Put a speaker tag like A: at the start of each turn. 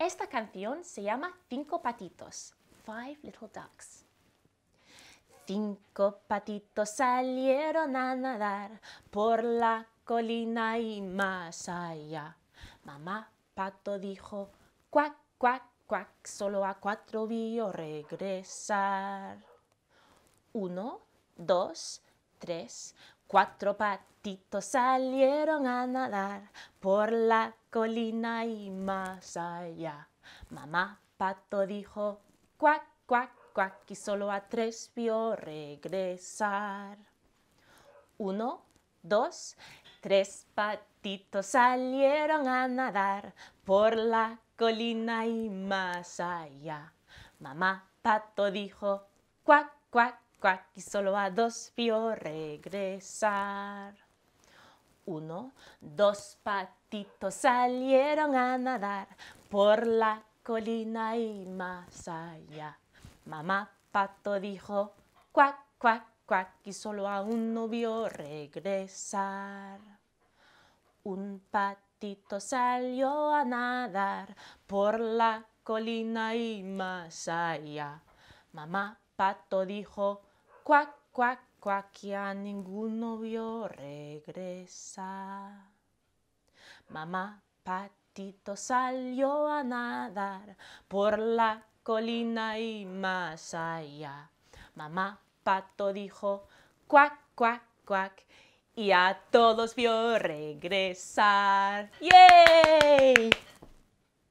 A: Esta canción se llama Cinco Patitos, Five Little Ducks. Cinco patitos salieron a nadar por la colina y más allá. Mamá pato dijo, cuac, cuac, cuac, solo a cuatro vio regresar. Uno, dos, tres, Cuatro patitos salieron a nadar por la colina y más allá. Mamá pato dijo, cuac, cuac, cuac, y solo a tres vio regresar. Uno, dos, tres patitos salieron a nadar por la colina y más allá. Mamá pato dijo, cuac, cuac, cuac, y solo a dos vio regresar. Uno, dos patitos salieron a nadar por la colina y más allá. Mamá pato dijo, cuac, cuac, cuac, y solo a uno vio regresar. Un patito salió a nadar por la colina y más allá. Mamá pato dijo, cuac, cuac, cuac, que a ninguno vio regresar. Mamá patito salió a nadar por la colina y más allá. Mamá pato dijo cuac, cuac, cuac y a todos vio regresar. ¡Yay!